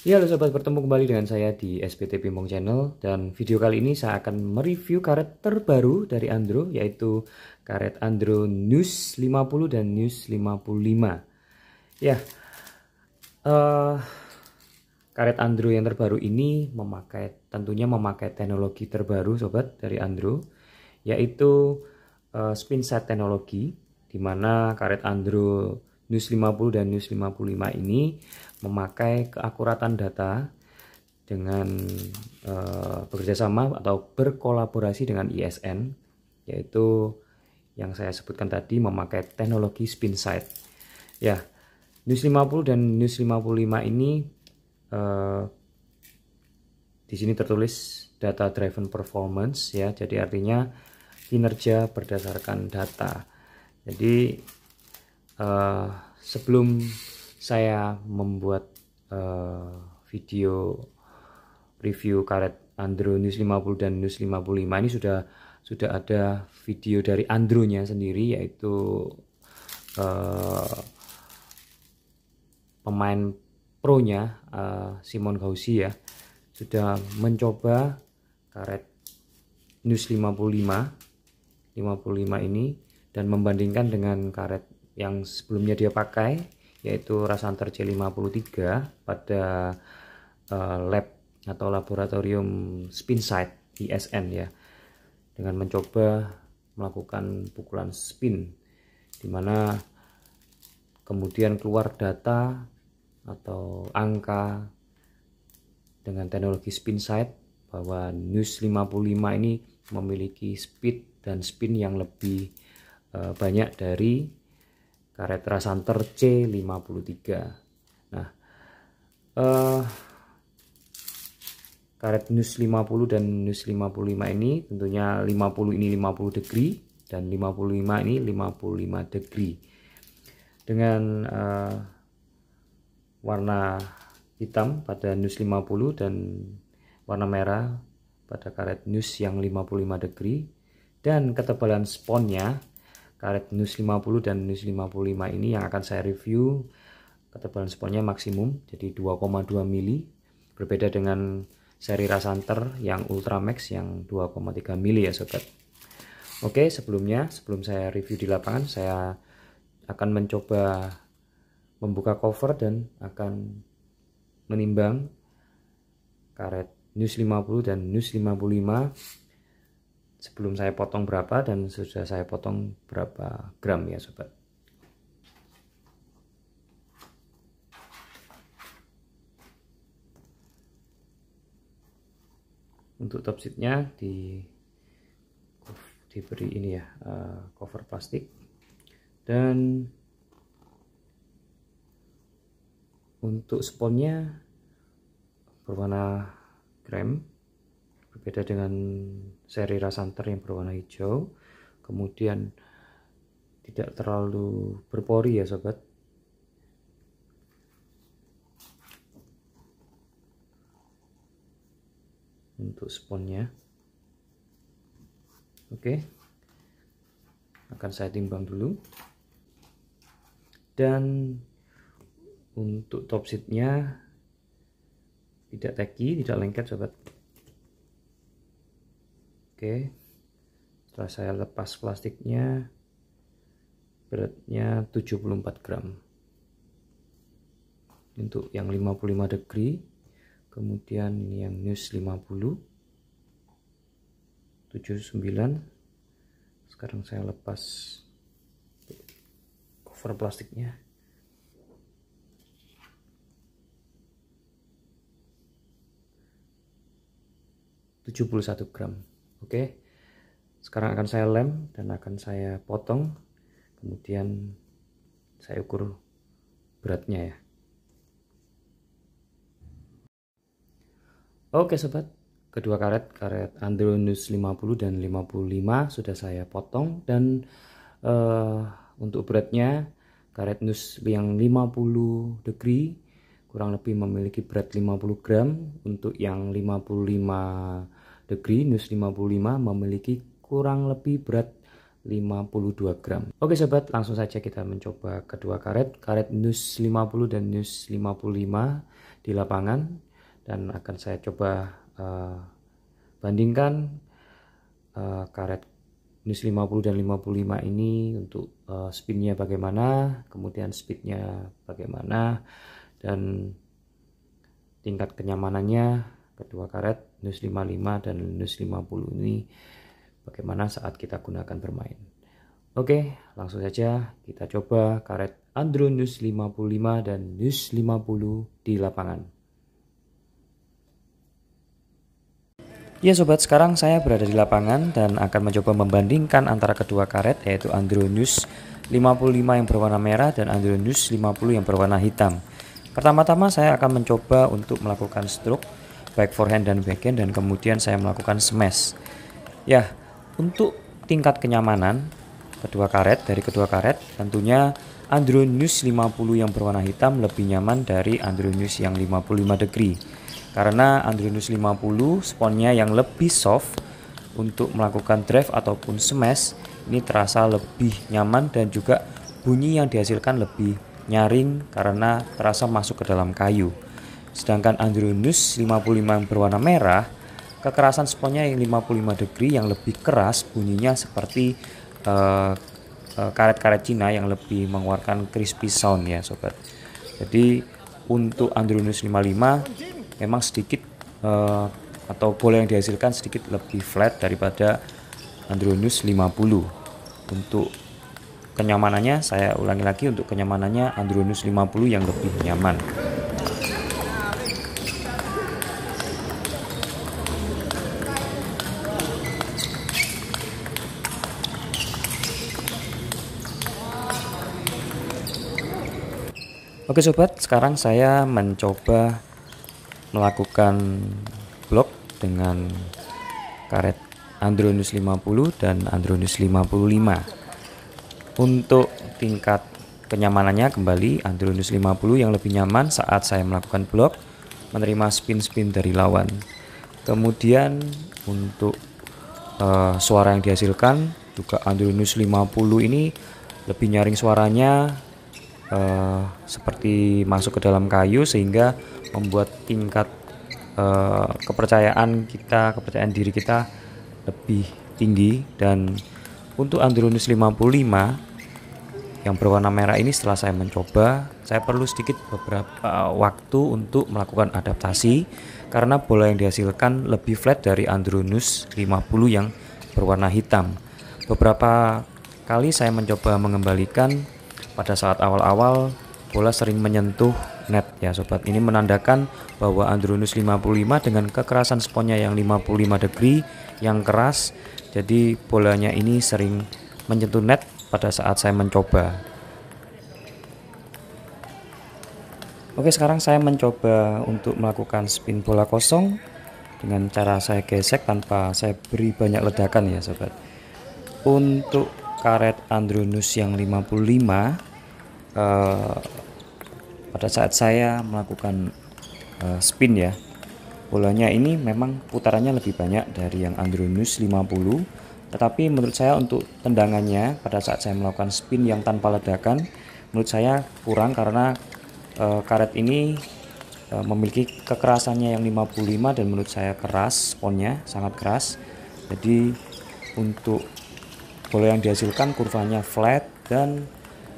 Ya halo sobat bertemu kembali dengan saya di SPT Pimpong Channel dan video kali ini saya akan mereview karet terbaru dari Andro yaitu karet Andro News 50 dan News 55 ya uh, karet Andro yang terbaru ini memakai tentunya memakai teknologi terbaru sobat dari Andro yaitu uh, eh, spin set teknologi dimana karet Andro News 50 dan News 55 ini memakai keakuratan data dengan e, bekerjasama atau berkolaborasi dengan ISN yaitu yang saya sebutkan tadi memakai teknologi spin site Ya, News 50 dan News 55 ini e, di sini tertulis data driven performance ya, jadi artinya kinerja berdasarkan data. Jadi eh, sebelum saya membuat uh, video review karet Andro News 50 dan News 55 ini sudah sudah ada video dari Andronya sendiri yaitu uh, pemain pro-nya uh, Simon Gausi ya sudah mencoba karet News 55 55 ini dan membandingkan dengan karet yang sebelumnya dia pakai yaitu Rasanter C53 pada uh, lab atau laboratorium SpinSight ISN ya dengan mencoba melakukan pukulan spin dimana kemudian keluar data atau angka dengan teknologi SpinSight bahwa News 55 ini memiliki speed dan spin yang lebih eh, banyak dari karet Santer C53 nah eh, karet nus 50 dan nus 55 ini tentunya 50 ini 50 degree dan 55 ini 55 degree dengan uh, warna hitam pada nus 50 dan warna merah pada karet nus yang 55 degree dan ketebalan sponnya karet nus 50 dan nus 55 ini yang akan saya review ketebalan sponnya maksimum jadi 2,2 mili berbeda dengan seri rasanter yang Ultramax yang 2,3 mili ya sobat Oke sebelumnya sebelum saya review di lapangan saya akan mencoba membuka cover dan akan menimbang karet NUS 50 dan NUS 55 sebelum saya potong berapa dan sudah saya potong berapa gram ya sobat untuk top seatnya di diberi ini ya uh, cover plastik dan untuk sponnya berwarna krem berbeda dengan seri rasanter yang berwarna hijau kemudian tidak terlalu berpori ya sobat untuk sponnya oke akan saya timbang dulu dan untuk top seatnya tidak teki tidak lengket sobat Oke. Setelah saya lepas plastiknya beratnya 74 gram. Untuk yang 55 degree, kemudian ini yang news 50 79. Sekarang saya lepas cover plastiknya. tujuh puluh satu gram Oke. Sekarang akan saya lem dan akan saya potong. Kemudian saya ukur beratnya ya. Oke sobat, kedua karet karet Andronus 50 dan 55 sudah saya potong dan uh, untuk beratnya karet nus yang 50 degree kurang lebih memiliki berat 50 gram untuk yang 55 Nus 55 memiliki kurang lebih berat 52 gram. Oke sobat, langsung saja kita mencoba kedua karet, karet Nus 50 dan Nus 55 di lapangan dan akan saya coba uh, bandingkan uh, karet Nus 50 dan 55 ini untuk uh, eh, spinnya bagaimana, kemudian speednya bagaimana dan tingkat kenyamanannya kedua karet NUS 55 dan NUS 50 ini bagaimana saat kita gunakan bermain. Oke, langsung saja kita coba karet Andro News 55 dan News 50 di lapangan. Ya sobat, sekarang saya berada di lapangan dan akan mencoba membandingkan antara kedua karet yaitu Andro News 55 yang berwarna merah dan Andro News 50 yang berwarna hitam. Pertama-tama saya akan mencoba untuk melakukan stroke baik forehand dan backhand dan kemudian saya melakukan smash ya untuk tingkat kenyamanan kedua karet dari kedua karet tentunya Andrew News 50 yang berwarna hitam lebih nyaman dari Andrew News yang 55 degree karena Andrew News 50 sponnya yang lebih soft untuk melakukan drive ataupun smash ini terasa lebih nyaman dan juga bunyi yang dihasilkan lebih nyaring karena terasa masuk ke dalam kayu Sedangkan Andronus 55 yang berwarna merah, kekerasan sponnya yang 55 degree yang lebih keras bunyinya seperti eh, eh, karet-karet uh, Cina yang lebih mengeluarkan crispy sound ya sobat. Jadi untuk Andronus 55 memang sedikit uh, atau bola yang dihasilkan sedikit lebih flat daripada Andronus 50 untuk kenyamanannya saya ulangi lagi untuk kenyamanannya Andronus 50 yang lebih nyaman Oke sobat, sekarang saya mencoba melakukan blok dengan karet Andronus 50 dan Andronus 55. Untuk tingkat kenyamanannya kembali Andronus 50 yang lebih nyaman saat saya melakukan blok menerima spin-spin dari lawan. Kemudian untuk uh, suara yang dihasilkan juga Andronus 50 ini lebih nyaring suaranya uh, seperti masuk ke dalam kayu sehingga membuat tingkat uh, kepercayaan kita, kepercayaan diri kita lebih tinggi dan untuk Andronus 55 yang berwarna merah ini setelah saya mencoba, saya perlu sedikit beberapa waktu untuk melakukan adaptasi karena bola yang dihasilkan lebih flat dari Andronus 50 yang berwarna hitam. Beberapa kali saya mencoba mengembalikan pada saat awal-awal, bola sering menyentuh net ya sobat. Ini menandakan bahwa Andronus 55 dengan kekerasan sponnya yang 55 degree yang keras. Jadi bolanya ini sering menyentuh net pada saat saya mencoba. Oke, sekarang saya mencoba untuk melakukan spin bola kosong dengan cara saya gesek tanpa saya beri banyak ledakan ya sobat untuk karet Andronus yang 55 uh, eh, pada saat saya melakukan uh, spin ya bolanya ini memang putarannya lebih banyak dari yang Andronus 50 tetapi menurut saya untuk tendangannya pada saat saya melakukan spin yang tanpa ledakan menurut saya kurang karena e, karet ini e, memiliki kekerasannya yang 55 dan menurut saya keras ponnya sangat keras jadi untuk bola yang dihasilkan kurvanya flat dan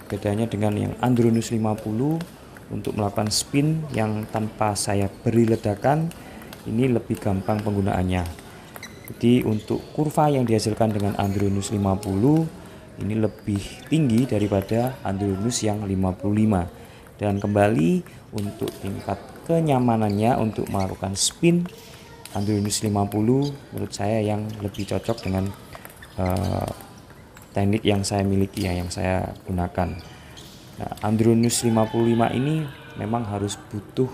bedanya dengan yang Andronus 50 untuk melakukan spin yang tanpa saya beri ledakan ini lebih gampang penggunaannya jadi untuk kurva yang dihasilkan dengan Andronus 50 ini lebih tinggi daripada Andronus yang 55 dan kembali untuk tingkat kenyamanannya untuk melakukan spin Andronus 50 menurut saya yang lebih cocok dengan uh, teknik yang saya miliki ya yang saya gunakan nah, Andronus 55 ini memang harus butuh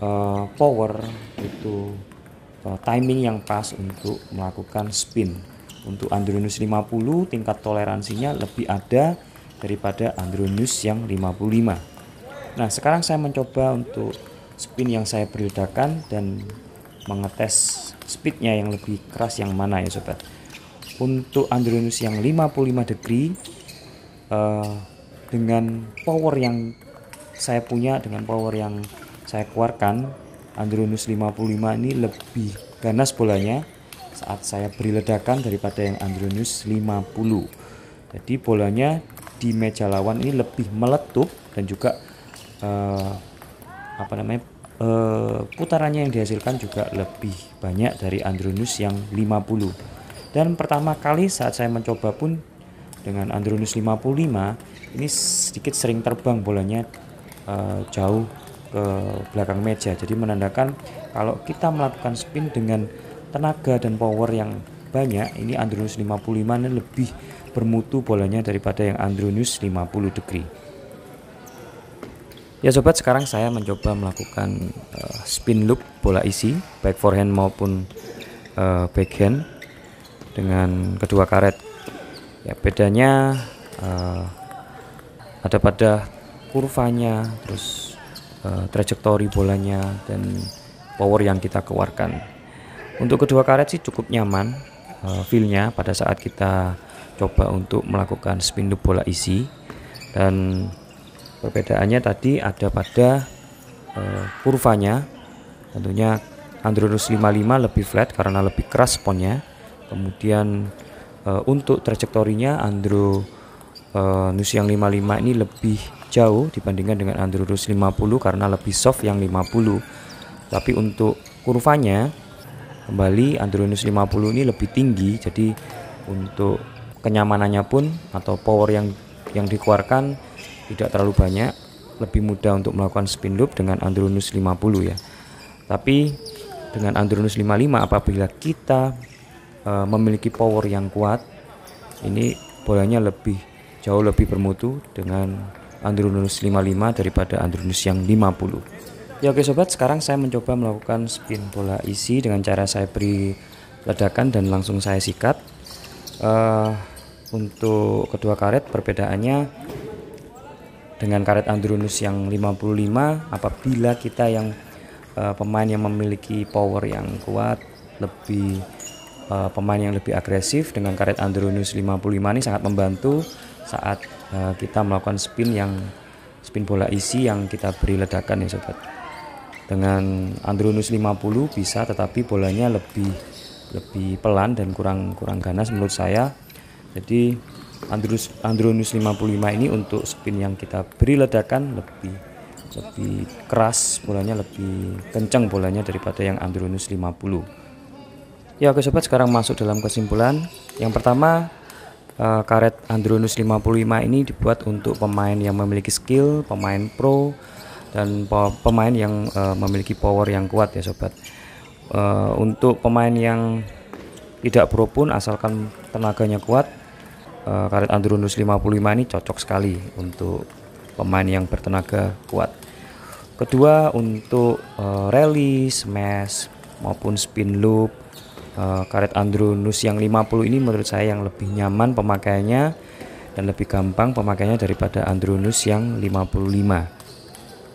uh, power itu uh, timing yang pas untuk melakukan spin untuk Andronus 50 tingkat toleransinya lebih ada daripada Andronus yang 55 nah sekarang saya mencoba untuk spin yang saya beredakan dan mengetes speednya yang lebih keras yang mana ya sobat untuk Andronus yang 55 degree uh, dengan power yang saya punya dengan power yang saya keluarkan Andronus 55 ini lebih ganas bolanya saat saya beri ledakan daripada yang Andronus 50 jadi bolanya di meja lawan ini lebih meletup dan juga uh, apa namanya uh, putarannya yang dihasilkan juga lebih banyak dari Andronus yang 50 dan pertama kali saat saya mencoba pun dengan Andronus 55 ini sedikit sering terbang bolanya uh, jauh ke belakang meja. Jadi menandakan kalau kita melakukan spin dengan tenaga dan power yang banyak, ini Andronus 55 ini lebih bermutu bolanya daripada yang Andronus 50 degree. Ya sobat, sekarang saya mencoba melakukan uh, spin loop bola isi baik forehand maupun uh, backhand dengan kedua karet ya bedanya uh, ada pada kurvanya terus uh, trajektori bolanya dan power yang kita keluarkan untuk kedua karet sih cukup nyaman uh, feelnya pada saat kita coba untuk melakukan spin loop bola isi dan perbedaannya tadi ada pada uh, kurvanya tentunya Andronus 55 lebih flat karena lebih keras ponnya kemudian uh, untuk trajektorinya Andro uh, Nus yang 55 ini lebih jauh dibandingkan dengan Andro Nus 50 karena lebih soft yang 50 tapi untuk kurvanya kembali Andro Nus 50 ini lebih tinggi jadi untuk kenyamanannya pun atau power yang yang dikeluarkan tidak terlalu banyak lebih mudah untuk melakukan spin loop dengan Andronus 50 ya tapi dengan Andronus 55 apabila kita uh, memiliki power yang kuat ini bolanya lebih jauh lebih bermutu dengan Andronus 55 daripada Andronus yang 50 ya oke sobat sekarang saya mencoba melakukan spin bola isi dengan cara saya beri ledakan dan langsung saya sikat uh, untuk kedua karet perbedaannya dengan karet Andronus yang 55 apabila kita yang uh, pemain yang memiliki power yang kuat lebih uh, pemain yang lebih agresif dengan karet Andronius 55 ini sangat membantu saat uh, kita melakukan spin yang spin bola isi yang kita beri ledakan ya sobat dengan Andronus 50 bisa tetapi bolanya lebih lebih pelan dan kurang kurang ganas menurut saya jadi Andronus Andronus 55 ini untuk spin yang kita beri ledakan lebih lebih keras bolanya lebih kencang bolanya daripada yang Andronus 50 Ya oke sobat sekarang masuk dalam kesimpulan Yang pertama eh, karet Andronus 55 ini dibuat untuk pemain yang memiliki skill, pemain pro dan pemain yang eh, memiliki power yang kuat ya sobat. Eh, untuk pemain yang tidak pro pun asalkan tenaganya kuat, karet Andronus 55 ini cocok sekali untuk pemain yang bertenaga kuat. Kedua untuk rally, smash maupun spin loop Eh, karet Andronus yang 50 ini menurut saya yang lebih nyaman pemakaiannya dan lebih gampang pemakaiannya daripada Andronus yang 55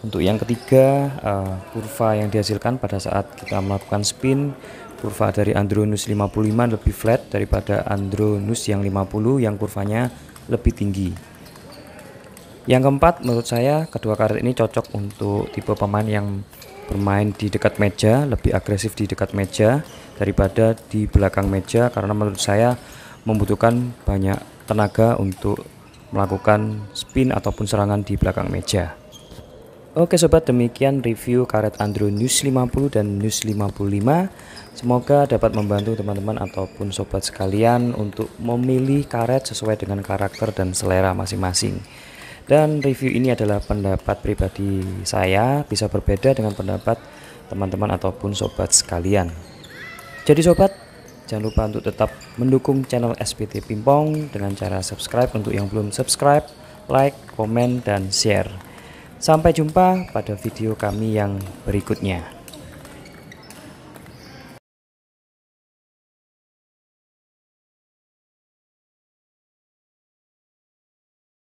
untuk yang ketiga eh, kurva yang dihasilkan pada saat kita melakukan spin kurva dari Andronus 55 lebih flat daripada Andronus yang 50 yang kurvanya lebih tinggi yang keempat menurut saya kedua karet ini cocok untuk tipe pemain yang bermain di dekat meja, lebih agresif di dekat meja daripada di belakang meja karena menurut saya membutuhkan banyak tenaga untuk melakukan spin ataupun serangan di belakang meja. Oke sobat demikian review karet Andro News 50 dan News 55 Semoga dapat membantu teman-teman ataupun sobat sekalian untuk memilih karet sesuai dengan karakter dan selera masing-masing dan review ini adalah pendapat pribadi saya, bisa berbeda dengan pendapat teman-teman ataupun sobat sekalian. Jadi sobat, jangan lupa untuk tetap mendukung channel SPT Pimpong dengan cara subscribe untuk yang belum subscribe, like, komen, dan share. Sampai jumpa pada video kami yang berikutnya.